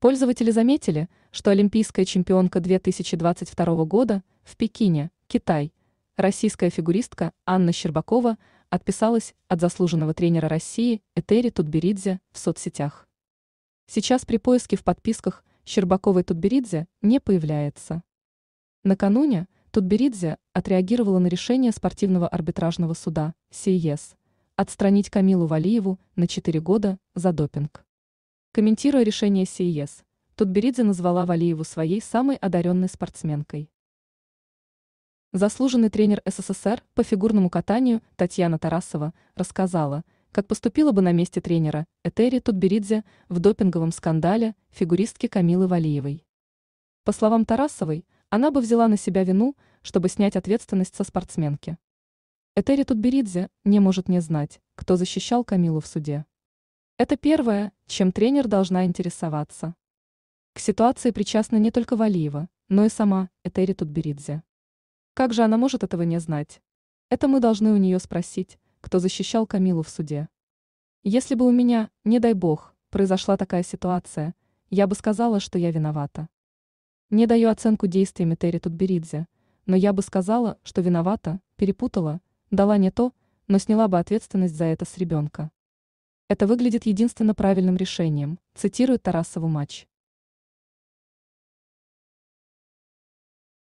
Пользователи заметили, что олимпийская чемпионка 2022 года в Пекине, Китай, российская фигуристка Анна Щербакова отписалась от заслуженного тренера России Этери Тутберидзе в соцсетях. Сейчас при поиске в подписках Щербаковой Тутберидзе не появляется. Накануне Тутберидзе отреагировала на решение спортивного арбитражного суда СИЕС отстранить Камилу Валиеву на 4 года за допинг. Комментируя решение СИЕС, Тутберидзе назвала Валиеву своей самой одаренной спортсменкой. Заслуженный тренер СССР по фигурному катанию Татьяна Тарасова рассказала, как поступила бы на месте тренера Этери Тутберидзе в допинговом скандале фигуристки Камилы Валиевой. По словам Тарасовой, она бы взяла на себя вину, чтобы снять ответственность со спортсменки. Этери Тутберидзе не может не знать, кто защищал Камилу в суде. Это первое чем тренер должна интересоваться. К ситуации причастна не только Валиева, но и сама Этери Тутберидзе. Как же она может этого не знать? Это мы должны у нее спросить, кто защищал Камилу в суде. Если бы у меня, не дай бог, произошла такая ситуация, я бы сказала, что я виновата. Не даю оценку действиям Этери Тутберидзе, но я бы сказала, что виновата, перепутала, дала не то, но сняла бы ответственность за это с ребенка. Это выглядит единственно правильным решением, цитирует Тарасову матч.